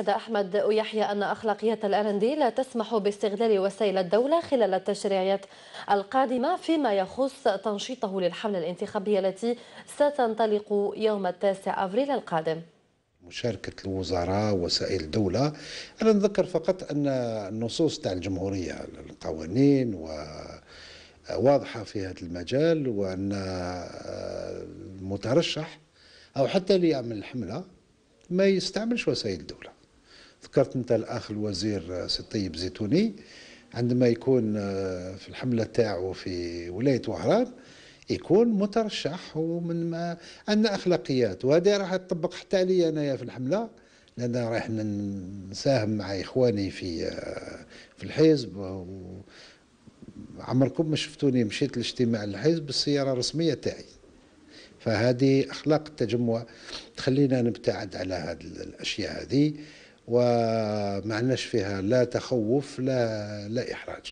أكد أحمد ويحيى أن أخلاقية الأرندي لا تسمح باستغلال وسائل الدولة خلال التشريعات القادمة فيما يخص تنشيطه للحملة الانتخابية التي ستنطلق يوم التاسع أفريل القادم مشاركة الوزراء وسائل الدولة أنا نذكر فقط أن النصوص تاع الجمهورية القوانين و واضحة في هذا المجال وأن المترشح أو حتى اللي يعمل الحملة ما يستعملش وسائل الدولة ذكرت انت الاخ الوزير آه، سي طيب زيتوني عندما يكون آه، في الحمله تاعو في ولايه وهران يكون مترشح ومن ما عندنا اخلاقيات وهذه راح تطبق حتى عليا انايا في الحمله لان رايح نساهم مع اخواني في آه، في الحزب عمركم ما شفتوني مشيت لاجتماع الحزب بالسياره الرسميه تاعي فهذه اخلاق التجمع تخلينا نبتعد على هذه الاشياء هذه وما عندناش فيها لا تخوف لا لا إحراج